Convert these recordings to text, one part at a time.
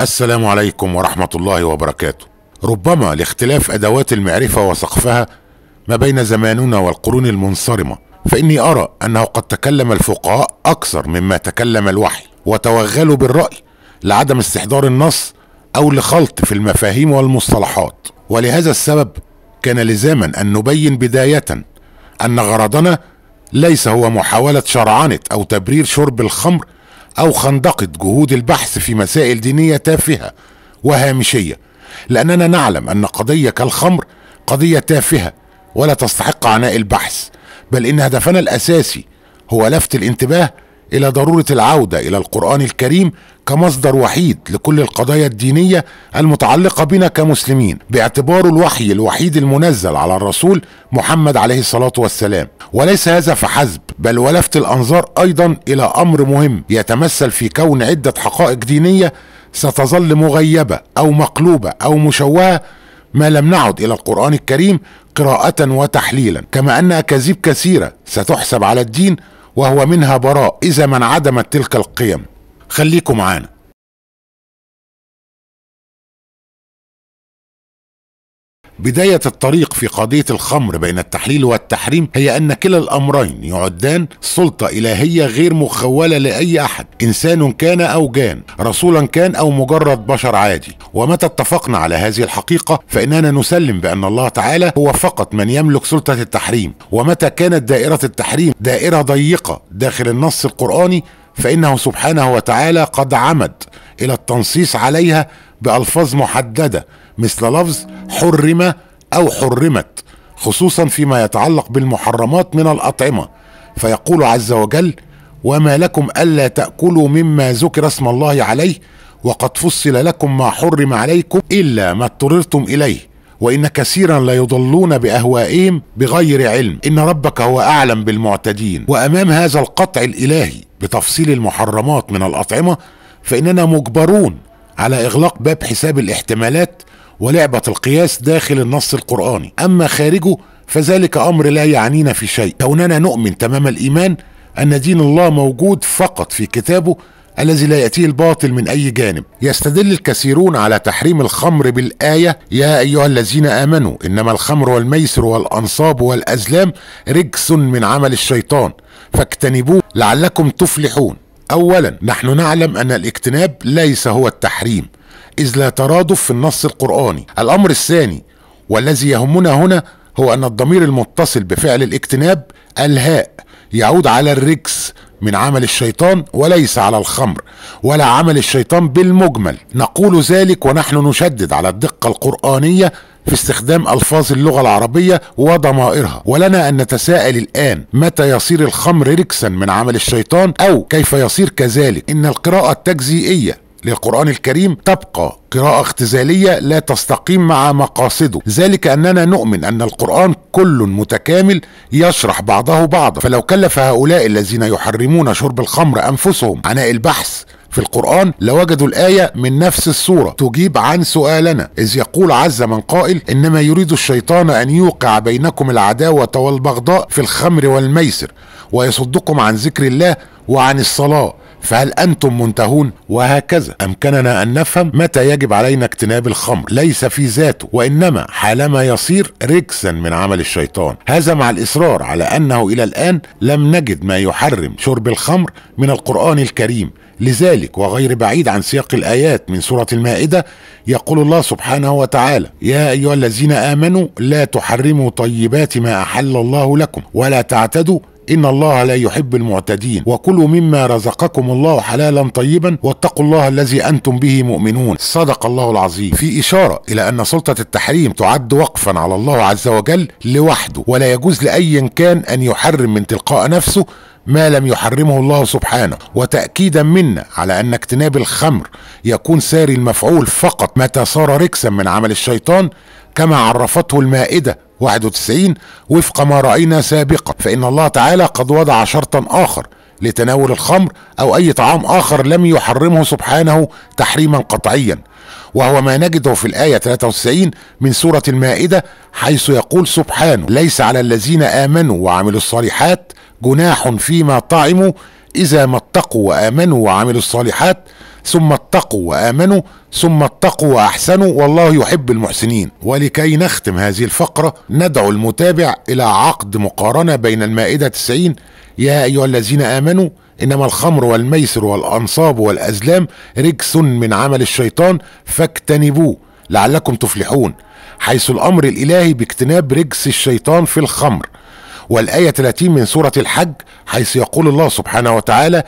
السلام عليكم ورحمة الله وبركاته. ربما لاختلاف أدوات المعرفة وسقفها ما بين زماننا والقرون المنصرمة، فإني أرى أنه قد تكلم الفقهاء أكثر مما تكلم الوحي، وتوغلوا بالرأي لعدم استحضار النص أو لخلط في المفاهيم والمصطلحات، ولهذا السبب كان لزاما أن نبين بداية أن غرضنا ليس هو محاولة شرعنة أو تبرير شرب الخمر أو خندقة جهود البحث في مسائل دينية تافهة وهامشية لأننا نعلم أن قضية كالخمر قضية تافهة ولا تستحق عناء البحث بل إن هدفنا الأساسي هو لفت الانتباه الى ضروره العوده الى القران الكريم كمصدر وحيد لكل القضايا الدينيه المتعلقه بنا كمسلمين باعتباره الوحي الوحيد المنزل على الرسول محمد عليه الصلاه والسلام وليس هذا فحسب بل ولفت الانظار ايضا الى امر مهم يتمثل في كون عده حقائق دينيه ستظل مغيبه او مقلوبه او مشوهه ما لم نعد الى القران الكريم قراءه وتحليلا كما ان اكاذيب كثيره ستحسب على الدين وهو منها براء إذا ما انعدمت تلك القيم خليكم معانا بداية الطريق في قضية الخمر بين التحليل والتحريم هي أن كلا الأمرين يعدان سلطة إلهية غير مخولة لأي أحد إنسان كان أو جان رسولا كان أو مجرد بشر عادي ومتى اتفقنا على هذه الحقيقة فإننا نسلم بأن الله تعالى هو فقط من يملك سلطة التحريم ومتى كانت دائرة التحريم دائرة ضيقة داخل النص القرآني فإنه سبحانه وتعالى قد عمد إلى التنصيص عليها بألفاظ محددة مثل لفظ حرم أو حرمت خصوصا فيما يتعلق بالمحرمات من الأطعمة فيقول عز وجل وما لكم ألا تأكلوا مما ذكر اسم الله عليه وقد فصل لكم ما حرم عليكم إلا ما اضطررتم إليه وإن كثيرا ليضلون بأهوائهم بغير علم إن ربك هو أعلم بالمعتدين وأمام هذا القطع الإلهي بتفصيل المحرمات من الأطعمة فإننا مجبرون على إغلاق باب حساب الاحتمالات ولعبة القياس داخل النص القرآني أما خارجه فذلك أمر لا يعنينا في شيء كوننا نؤمن تمام الإيمان أن دين الله موجود فقط في كتابه الذي لا يأتيه الباطل من أي جانب يستدل الكثيرون على تحريم الخمر بالآية يا أيها الذين آمنوا إنما الخمر والميسر والأنصاب والأزلام رجس من عمل الشيطان فاجتنبوه لعلكم تفلحون أولا نحن نعلم أن الاجتناب ليس هو التحريم إذ لا ترادف في النص القرآني الأمر الثاني والذي يهمنا هنا هو أن الضمير المتصل بفعل الاجتناب الهاء يعود على الرجس من عمل الشيطان وليس على الخمر ولا عمل الشيطان بالمجمل نقول ذلك ونحن نشدد على الدقة القرآنية في استخدام ألفاظ اللغة العربية وضمائرها ولنا أن نتساءل الآن متى يصير الخمر ركسا من عمل الشيطان أو كيف يصير كذلك إن القراءة التجزيئية للقرآن الكريم تبقى قراءة اختزالية لا تستقيم مع مقاصده ذلك أننا نؤمن أن القرآن كل متكامل يشرح بعضه بعضا فلو كلف هؤلاء الذين يحرمون شرب الخمر أنفسهم عناء البحث في القرآن لوجدوا الآية من نفس السورة تجيب عن سؤالنا إذ يقول عز من قائل إنما يريد الشيطان أن يوقع بينكم العداوة والبغضاء في الخمر والميسر ويصدكم عن ذكر الله وعن الصلاة فهل أنتم منتهون وهكذا أمكننا أن نفهم متى يجب علينا اجتناب الخمر ليس في ذاته وإنما حالما يصير ركسا من عمل الشيطان هذا مع الإصرار على أنه إلى الآن لم نجد ما يحرم شرب الخمر من القرآن الكريم لذلك وغير بعيد عن سياق الآيات من سورة المائدة يقول الله سبحانه وتعالى يا أيها الذين آمنوا لا تحرموا طيبات ما أحل الله لكم ولا تعتدوا إن الله لا يحب المعتدين وكلوا مما رزقكم الله حلالا طيبا واتقوا الله الذي أنتم به مؤمنون صدق الله العظيم في إشارة إلى أن سلطة التحريم تعد وقفا على الله عز وجل لوحده ولا يجوز لأي كان أن يحرم من تلقاء نفسه ما لم يحرمه الله سبحانه وتأكيدا منا على أن اجتناب الخمر يكون ساري المفعول فقط متى صار ركسا من عمل الشيطان كما عرفته المائدة 91 وفق ما رأينا سابقا فإن الله تعالى قد وضع شرطا آخر لتناول الخمر أو أي طعام آخر لم يحرمه سبحانه تحريما قطعيا وهو ما نجده في الآية 93 من سورة المائدة حيث يقول سبحانه ليس على الذين آمنوا وعملوا الصالحات جناح فيما طعموا إذا ما اتقوا وآمنوا وعملوا الصالحات ثم اتقوا وآمنوا ثم اتقوا وأحسنوا والله يحب المحسنين ولكي نختم هذه الفقرة ندعو المتابع إلى عقد مقارنة بين المائدة 90 يا أيها الذين آمنوا إنما الخمر والميسر والأنصاب والأزلام رجس من عمل الشيطان فاجتنبوه لعلكم تفلحون حيث الأمر الإلهي باجتناب رجس الشيطان في الخمر والآية 30 من سورة الحج حيث يقول الله سبحانه وتعالى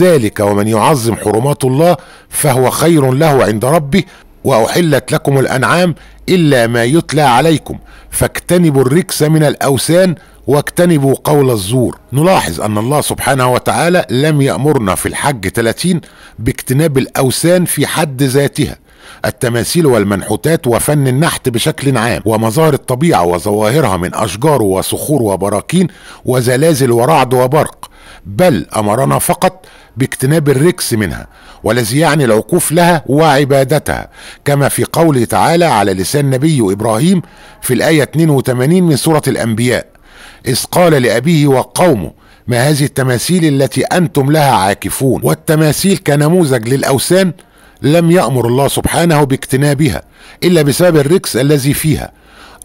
ذلك ومن يعظم حرمات الله فهو خير له عند ربه وأحلت لكم الأنعام إلا ما يتلى عليكم فاجتنبوا الركس من الأوثان واجتنبوا قول الزور نلاحظ أن الله سبحانه وتعالى لم يأمرنا في الحج 30 باجتناب الأوثان في حد ذاتها التماثيل والمنحوتات وفن النحت بشكل عام ومظاهر الطبيعة وظواهرها من أشجار وصخور وبراكين وزلازل ورعد وبرق بل أمرنا فقط باجتناب الركس منها والذي يعني العكوف لها وعبادتها كما في قوله تعالى على لسان نبي إبراهيم في الآية 82 من سورة الأنبياء إذ قال لأبيه وقومه ما هذه التماثيل التي أنتم لها عاكفون والتماثيل كنموذج للأوثان لم يأمر الله سبحانه باجتنابها إلا بسبب الركس الذي فيها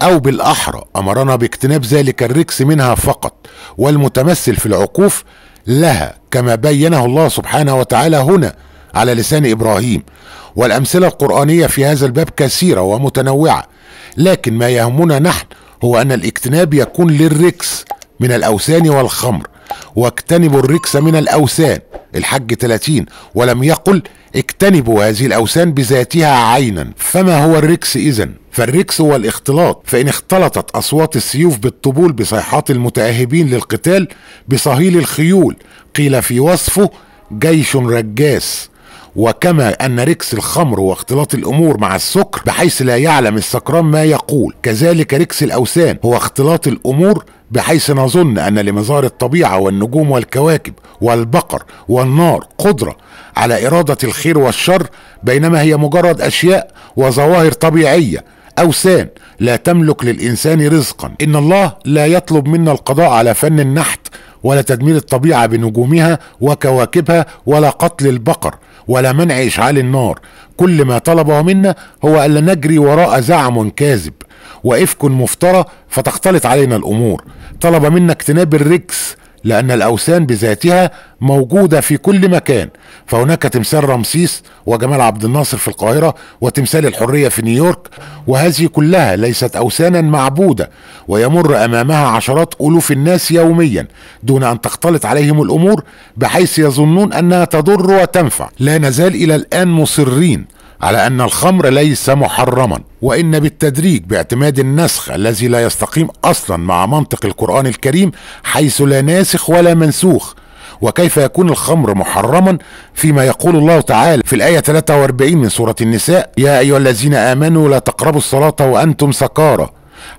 أو بالأحرى أمرنا باجتناب ذلك الركس منها فقط والمتمثل في العقوف لها كما بينه الله سبحانه وتعالى هنا على لسان إبراهيم والأمثلة القرآنية في هذا الباب كثيرة ومتنوعة لكن ما يهمنا نحن هو أن الاجتناب يكون للركس من الأوثان والخمر واجتنبوا الركس من الأوثان الحج 30 ولم يقل اجتنبوا هذه الأوسان بذاتها عينا فما هو الركس إذن؟ فالركس هو الاختلاط فإن اختلطت أصوات السيوف بالطبول بصيحات المتأهبين للقتال بصهيل الخيول قيل في وصفه جيش رجاس وكما أن ركس الخمر واختلاط الأمور مع السكر بحيث لا يعلم السكران ما يقول كذلك ركس الأوثان هو اختلاط الأمور بحيث نظن أن لمظاهر الطبيعة والنجوم والكواكب والبقر والنار قدرة على إرادة الخير والشر بينما هي مجرد أشياء وظواهر طبيعية أوثان لا تملك للإنسان رزقا إن الله لا يطلب منا القضاء على فن النحت ولا تدمير الطبيعة بنجومها وكواكبها ولا قتل البقر ولا منع إشعال النار كل ما طلبه منا هو ألا نجري وراء زعم كاذب وإفك مفترى فتختلط علينا الأمور طلب منا اجتناب الرجس لأن الأوثان بذاتها موجودة في كل مكان فهناك تمثال رمسيس وجمال عبد الناصر في القاهرة وتمثال الحرية في نيويورك وهذه كلها ليست أوثانا معبودة ويمر أمامها عشرات ألوف الناس يوميا دون أن تختلط عليهم الأمور بحيث يظنون أنها تضر وتنفع لا نزال إلى الآن مصرين على أن الخمر ليس محرما وإن بالتدريج باعتماد النسخ الذي لا يستقيم أصلا مع منطق القرآن الكريم حيث لا ناسخ ولا منسوخ وكيف يكون الخمر محرما فيما يقول الله تعالى في الآية 43 من سورة النساء يا أيها الذين آمنوا لا تقربوا الصلاة وأنتم سكارى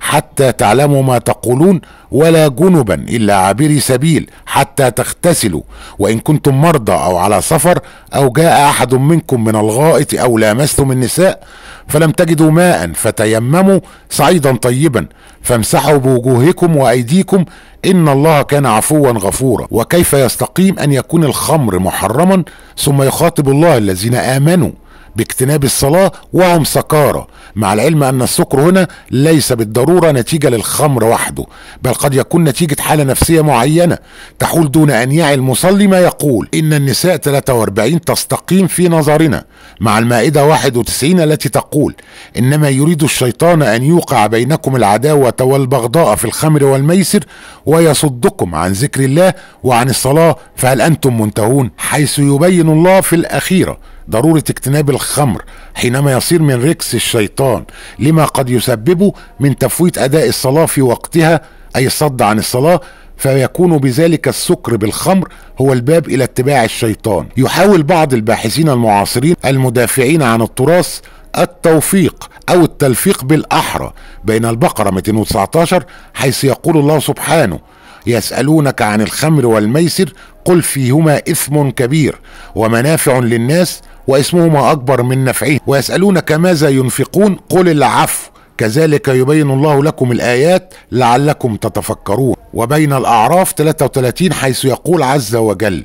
حتى تعلموا ما تقولون ولا جنبا الا عابري سبيل حتى تغتسلوا وان كنتم مرضى او على سفر او جاء احد منكم من الغائط او لامستم النساء فلم تجدوا ماء فتيمموا صعيدا طيبا فامسحوا بوجوهكم وايديكم ان الله كان عفوا غفورا وكيف يستقيم ان يكون الخمر محرما ثم يخاطب الله الذين امنوا باجتناب الصلاة وهم سكارى مع العلم أن السكر هنا ليس بالضرورة نتيجة للخمر وحده بل قد يكون نتيجة حالة نفسية معينة تحول دون أن يعي المصلي ما يقول إن النساء 43 تستقيم في نظرنا مع المائدة 91 التي تقول إنما يريد الشيطان أن يوقع بينكم العداوة والبغضاء في الخمر والميسر ويصدكم عن ذكر الله وعن الصلاة فهل أنتم منتهون حيث يبين الله في الأخيرة ضرورة اجتناب الخمر حينما يصير من ركس الشيطان لما قد يسببه من تفويت أداء الصلاة في وقتها أي الصد عن الصلاة فيكون بذلك السكر بالخمر هو الباب إلى اتباع الشيطان يحاول بعض الباحثين المعاصرين المدافعين عن التراث التوفيق أو التلفيق بالأحرى بين البقرة 219 حيث يقول الله سبحانه يسألونك عن الخمر والميسر قل فيهما إثم كبير ومنافع للناس واسمهما أكبر من نفعه ويسألونك ماذا ينفقون قل العفو كذلك يبين الله لكم الآيات لعلكم تتفكرون وبين الأعراف 33 حيث يقول عز وجل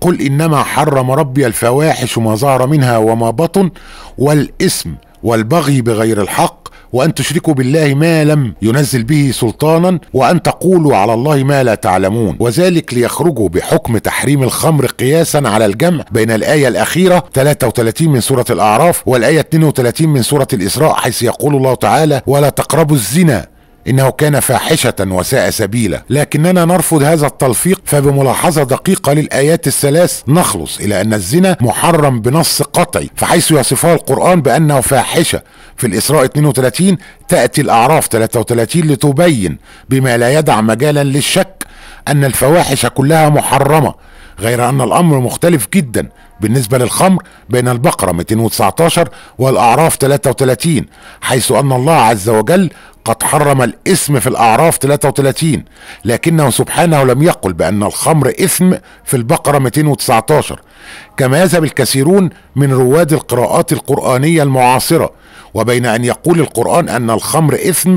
قل إنما حرم ربي الفواحش ما ظهر منها وما بطن والإثم والبغي بغير الحق وأن تشركوا بالله ما لم ينزل به سلطانا وأن تقولوا على الله ما لا تعلمون وذلك ليخرجوا بحكم تحريم الخمر قياسا على الجمع بين الآية الأخيرة 33 من سورة الأعراف والآية 32 من سورة الإسراء حيث يقول الله تعالى ولا تقربوا الزنا إنه كان فاحشة وساء سبيلا لكننا نرفض هذا التلفيق فبملاحظة دقيقة للآيات الثلاث نخلص إلى أن الزنا محرم بنص قطعي فحيث يصفها القرآن بأنه فاحشة في الإسراء 32 تأتي الأعراف 33 لتبين بما لا يدع مجالا للشك أن الفواحش كلها محرمة غير أن الأمر مختلف جدا بالنسبة للخمر بين البقرة 219 والأعراف 33 حيث أن الله عز وجل قد حرم الإثم في الأعراف 33 لكنه سبحانه لم يقل بأن الخمر إثم في البقرة 219 كما يذهب الكثيرون من رواد القراءات القرآنية المعاصرة وبين أن يقول القرآن أن الخمر إثم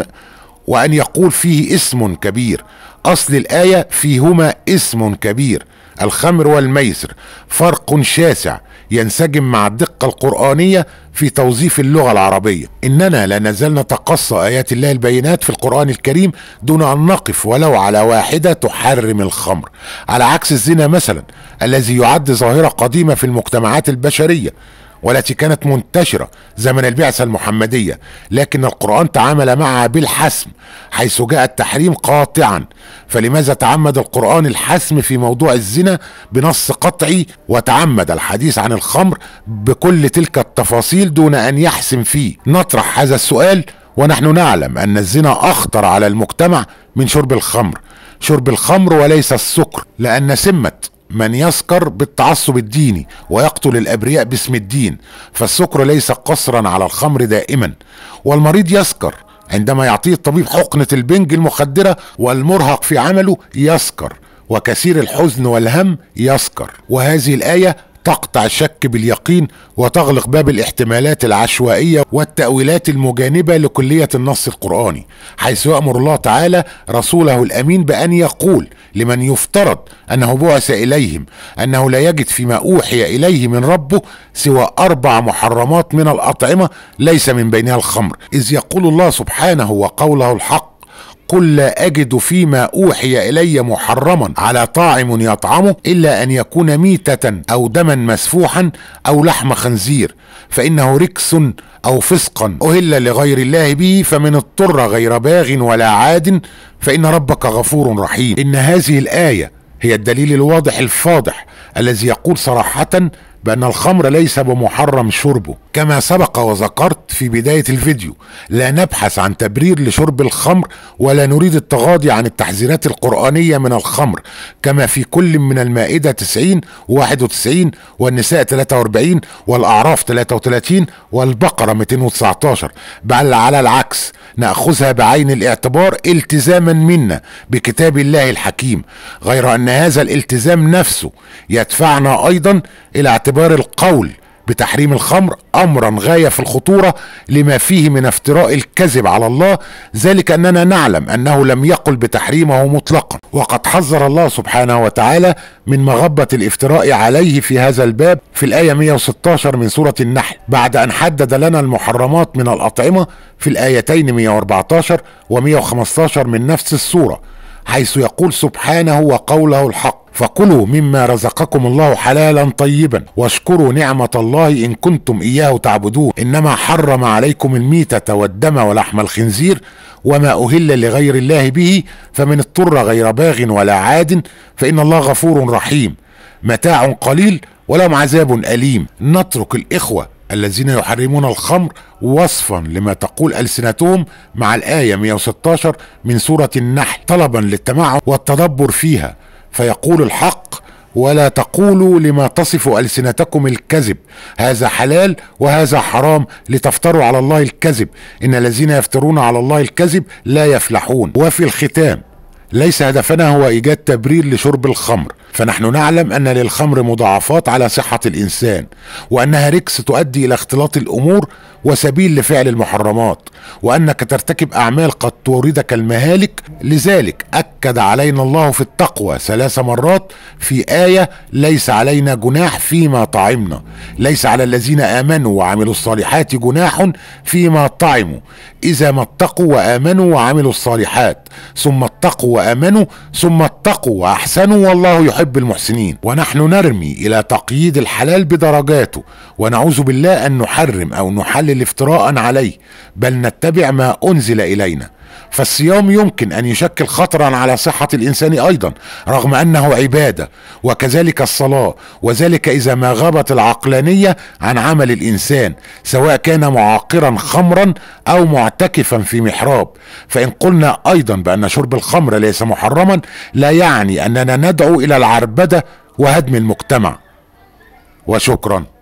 وأن يقول فيه اسم كبير أصل الآية فيهما اسم كبير الخمر والميسر فرق شاسع ينسجم مع الدقة القرآنية في توظيف اللغة العربية إننا لا نزال نتقصى آيات الله البينات في القرآن الكريم دون أن نقف ولو على واحدة تحرم الخمر على عكس الزنا مثلا الذي يعد ظاهرة قديمة في المجتمعات البشرية والتي كانت منتشرة زمن البعثة المحمدية لكن القرآن تعامل معها بالحسم حيث جاء التحريم قاطعا فلماذا تعمد القرآن الحسم في موضوع الزنا بنص قطعي وتعمد الحديث عن الخمر بكل تلك التفاصيل دون أن يحسم فيه نطرح هذا السؤال ونحن نعلم أن الزنا أخطر على المجتمع من شرب الخمر شرب الخمر وليس السكر لأن سمة من يسكر بالتعصب الديني ويقتل الابرياء باسم الدين فالسكر ليس قصرا على الخمر دائما والمريض يسكر عندما يعطيه الطبيب حقنه البنج المخدره والمرهق في عمله يسكر وكثير الحزن والهم يسكر وهذه الايه تقطع الشك باليقين وتغلق باب الاحتمالات العشوائية والتأويلات المجانبة لكلية النص القرآني حيث يأمر الله تعالى رسوله الأمين بأن يقول لمن يفترض أنه بعث إليهم أنه لا يجد فيما أوحي إليه من ربه سوى أربع محرمات من الأطعمة ليس من بينها الخمر إذ يقول الله سبحانه وقوله الحق قل لا أجد فيما أوحي إلي محرما على طاعم يطعمه إلا أن يكون ميتة أو دما مسفوحا أو لحم خنزير فإنه ركس أو فسقا أهل لغير الله به فمن اضطر غير باغ ولا عاد فإن ربك غفور رحيم إن هذه الآية هي الدليل الواضح الفاضح الذي يقول صراحة بأن الخمر ليس بمحرم شربه كما سبق وذكرت في بداية الفيديو لا نبحث عن تبرير لشرب الخمر ولا نريد التغاضي عن التحذيرات القرآنية من الخمر كما في كل من المائدة 90 91 والنساء 43 والأعراف 33 والبقرة 219 بل على العكس نأخذها بعين الاعتبار التزاما منا بكتاب الله الحكيم غير أن هذا الالتزام نفسه يدفعنا أيضا إلى اعتبار القول بتحريم الخمر امرا غايه في الخطوره لما فيه من افتراء الكذب على الله ذلك اننا نعلم انه لم يقل بتحريمه مطلقا وقد حذر الله سبحانه وتعالى من مغبه الافتراء عليه في هذا الباب في الايه 116 من سوره النحل بعد ان حدد لنا المحرمات من الاطعمه في الايتين 114 و115 من نفس السوره حيث يقول سبحانه وقوله الحق فكلوا مما رزقكم الله حلالا طيبا واشكروا نعمة الله إن كنتم إياه تعبدون إنما حرم عليكم الميتة والدم ولحم الخنزير وما أهل لغير الله به فمن اضطر غير باغ ولا عاد فإن الله غفور رحيم متاع قليل ولهم عذاب أليم نترك الإخوة الذين يحرمون الخمر وصفا لما تقول ألسنتهم مع الآية 116 من سورة النحل طلبا للتمعن والتدبر فيها فيقول الحق ولا تقولوا لما تصف ألسنتكم الكذب هذا حلال وهذا حرام لتفتروا على الله الكذب إن الذين يفترون على الله الكذب لا يفلحون وفي الختام ليس هدفنا هو إيجاد تبرير لشرب الخمر فنحن نعلم أن للخمر مضاعفات على صحة الإنسان وأنها ركس تؤدي إلى اختلاط الأمور وسبيل لفعل المحرمات وأنك ترتكب أعمال قد توردك المهالك لذلك أكد علينا الله في التقوى ثلاث مرات في آية ليس علينا جناح فيما طعمنا ليس على الذين آمنوا وعملوا الصالحات جناح فيما طعموا إذا ما اتقوا وآمنوا وعملوا الصالحات ثم اتقوا وآمنوا ثم اتقوا وأحسنوا والله يحب يحب المحسنين ونحن نرمي إلى تقييد الحلال بدرجاته ونعوذ بالله أن نحرم أو نحلل افتراء عليه بل نتبع ما أنزل إلينا فالصيام يمكن أن يشكل خطرا على صحة الإنسان أيضا رغم أنه عبادة وكذلك الصلاة وذلك إذا ما غابت العقلانية عن عمل الإنسان سواء كان معاقرا خمرا أو معتكفا في محراب فإن قلنا أيضا بأن شرب الخمر ليس محرما لا يعني أننا ندعو إلى العربدة وهدم المجتمع وشكرا